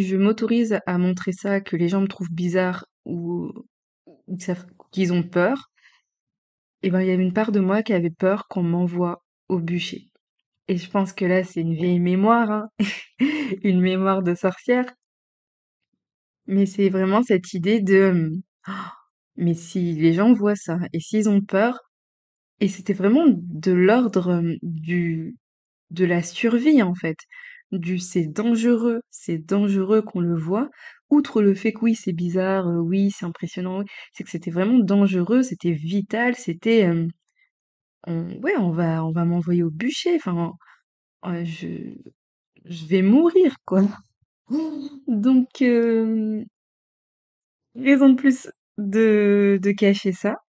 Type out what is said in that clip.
je m'autorise à montrer ça, que les gens me trouvent bizarre ou qu'ils ont peur, et eh ben il y avait une part de moi qui avait peur qu'on m'envoie au bûcher. Et je pense que là, c'est une vieille mémoire, hein. une mémoire de sorcière. Mais c'est vraiment cette idée de oh, mais si les gens voient ça et s'ils ont peur, et c'était vraiment de l'ordre du de la survie en fait du c'est dangereux, c'est dangereux qu'on le voit, outre le fait que oui, c'est bizarre, euh, oui, c'est impressionnant, c'est que c'était vraiment dangereux, c'était vital, c'était euh, ouais, on va on va m'envoyer au bûcher, enfin je je vais mourir quoi. Donc, euh, raison de plus de, de cacher ça.